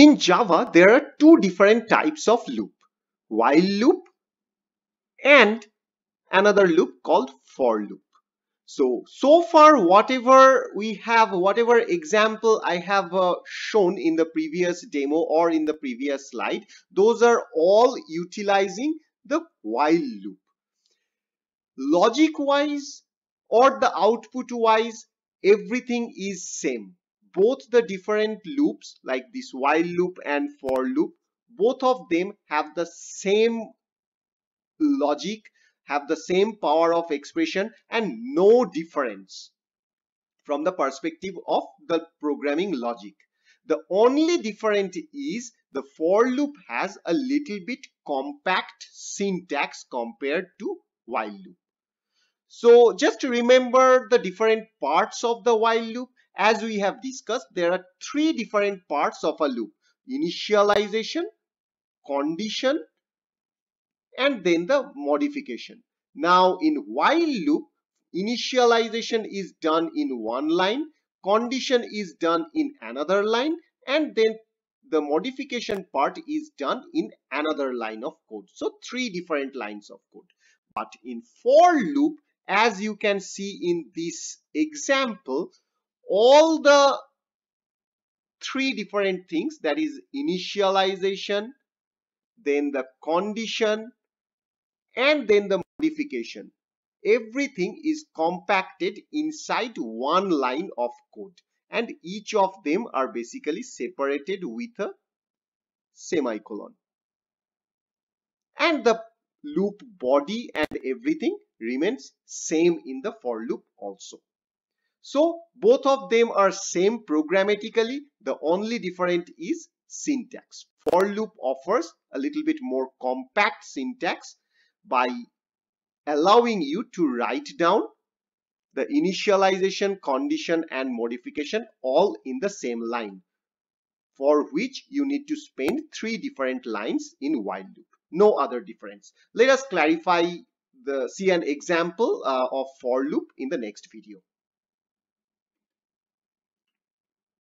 In Java, there are two different types of loop. While loop and another loop called for loop. So, so far whatever we have, whatever example I have uh, shown in the previous demo or in the previous slide, those are all utilizing the while loop. Logic wise or the output wise, everything is same both the different loops like this while loop and for loop, both of them have the same logic, have the same power of expression and no difference from the perspective of the programming logic. The only difference is the for loop has a little bit compact syntax compared to while loop. So just remember the different parts of the while loop as we have discussed, there are three different parts of a loop. Initialization, condition, and then the modification. Now in while loop, initialization is done in one line, condition is done in another line, and then the modification part is done in another line of code. So three different lines of code. But in for loop, as you can see in this example, all the three different things that is initialization, then the condition, and then the modification. Everything is compacted inside one line of code and each of them are basically separated with a semicolon. And the loop body and everything remains same in the for loop also. So both of them are same programmatically. The only different is syntax. For loop offers a little bit more compact syntax by allowing you to write down the initialization, condition and modification all in the same line for which you need to spend three different lines in while loop. No other difference. Let us clarify the see an example uh, of for loop in the next video.